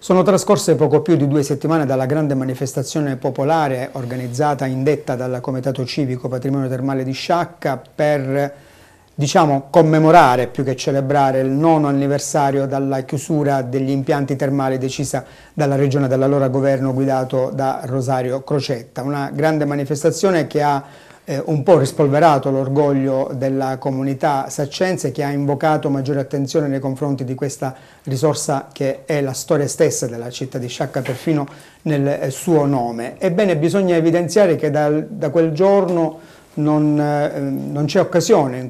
Sono trascorse poco più di due settimane dalla grande manifestazione popolare organizzata indetta dal Comitato Civico Patrimonio Termale di Sciacca per diciamo, commemorare più che celebrare il nono anniversario dalla chiusura degli impianti termali decisa dalla regione dell'allora governo guidato da Rosario Crocetta. Una grande manifestazione che ha eh, un po' rispolverato l'orgoglio della comunità saccense che ha invocato maggiore attenzione nei confronti di questa risorsa che è la storia stessa della città di Sciacca perfino nel eh, suo nome. Ebbene bisogna evidenziare che dal, da quel giorno non, eh, non c'è occasione,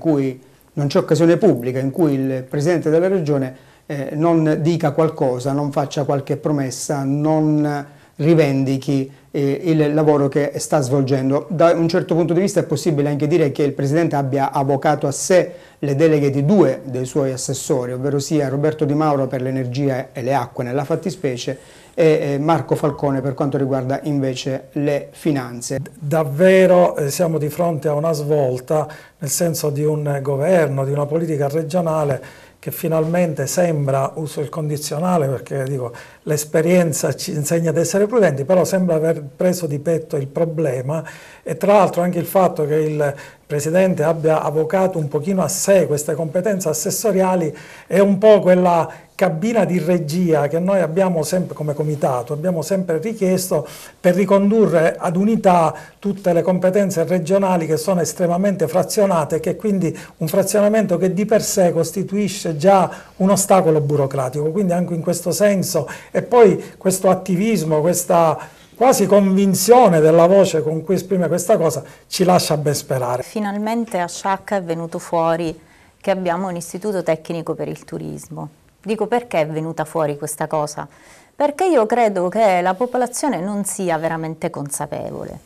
occasione pubblica in cui il Presidente della Regione eh, non dica qualcosa, non faccia qualche promessa, non rivendichi eh, il lavoro che sta svolgendo. Da un certo punto di vista è possibile anche dire che il Presidente abbia avvocato a sé le deleghe di due dei suoi assessori, ovvero sia Roberto Di Mauro per l'energia e le acque nella fattispecie e Marco Falcone per quanto riguarda invece le finanze. Davvero eh, siamo di fronte a una svolta nel senso di un governo, di una politica regionale che finalmente sembra, uso il condizionale perché dico l'esperienza ci insegna ad essere prudenti, però sembra aver preso di petto il problema e tra l'altro anche il fatto che il Presidente abbia avvocato un pochino a sé queste competenze assessoriali è un po' quella cabina di regia che noi abbiamo sempre come comitato abbiamo sempre richiesto per ricondurre ad unità tutte le competenze regionali che sono estremamente frazionate e che quindi un frazionamento che di per sé costituisce già un ostacolo burocratico quindi anche in questo senso e poi questo attivismo questa quasi convinzione della voce con cui esprime questa cosa ci lascia ben sperare. Finalmente a Sciacca è venuto fuori che abbiamo un istituto tecnico per il turismo Dico perché è venuta fuori questa cosa? Perché io credo che la popolazione non sia veramente consapevole.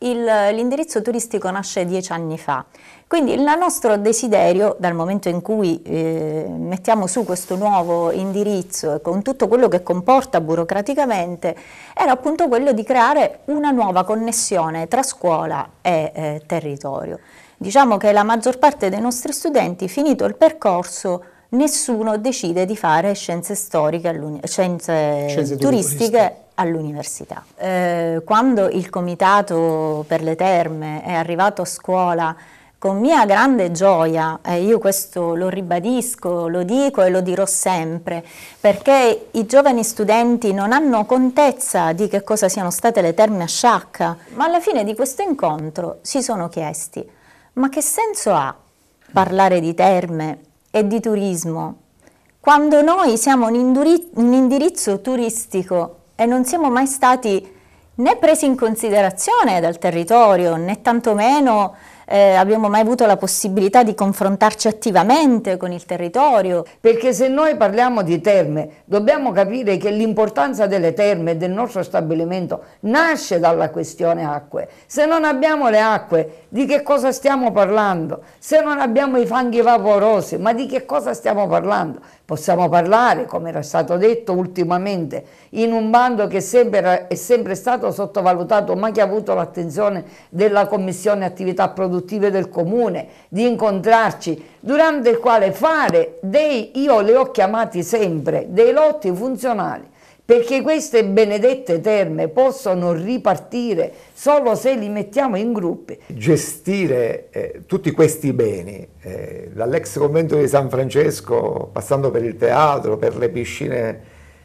l'indirizzo turistico nasce dieci anni fa, quindi il nostro desiderio dal momento in cui eh, mettiamo su questo nuovo indirizzo e con tutto quello che comporta burocraticamente era appunto quello di creare una nuova connessione tra scuola e eh, territorio. Diciamo che la maggior parte dei nostri studenti finito il percorso nessuno decide di fare scienze, storiche scienze, scienze turistiche all'università. Eh, quando il comitato per le terme è arrivato a scuola con mia grande gioia, eh, io questo lo ribadisco, lo dico e lo dirò sempre, perché i giovani studenti non hanno contezza di che cosa siano state le terme a sciacca, ma alla fine di questo incontro si sono chiesti, ma che senso ha parlare di terme e di turismo. Quando noi siamo un indirizzo turistico e non siamo mai stati né presi in considerazione dal territorio né tantomeno eh, abbiamo mai avuto la possibilità di confrontarci attivamente con il territorio. Perché se noi parliamo di terme, dobbiamo capire che l'importanza delle terme e del nostro stabilimento nasce dalla questione acque. Se non abbiamo le acque, di che cosa stiamo parlando? Se non abbiamo i fanghi vaporosi, ma di che cosa stiamo parlando? Possiamo parlare, come era stato detto ultimamente, in un bando che sempre è sempre stato sottovalutato, ma che ha avuto l'attenzione della Commissione Attività Produttiva produttive del comune, di incontrarci, durante il quale fare dei, io le ho chiamati sempre, dei lotti funzionali, perché queste benedette terme possono ripartire solo se li mettiamo in gruppi. Gestire eh, tutti questi beni, eh, dall'ex convento di San Francesco, passando per il teatro, per le piscine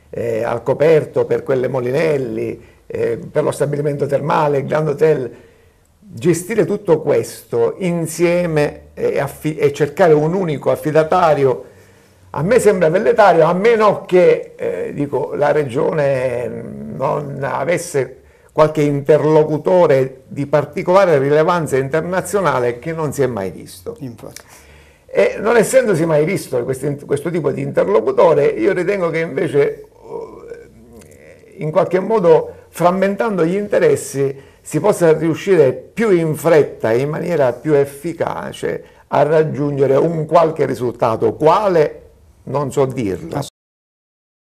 eh, al coperto, per quelle Molinelli, eh, per lo stabilimento termale, il Grand Hotel, gestire tutto questo insieme e, affi- e, cercare un unico affidatario a me sembra velletario, a meno che eh, dico, la regione non avesse qualche interlocutore di particolare rilevanza internazionale che non si è mai visto. Infatti. E non essendosi mai visto questo, questo tipo di interlocutore, io ritengo che invece oh, in qualche modo frammentando gli interessi si possa riuscire più in fretta e in maniera più efficace a raggiungere un qualche risultato, quale non so dirlo.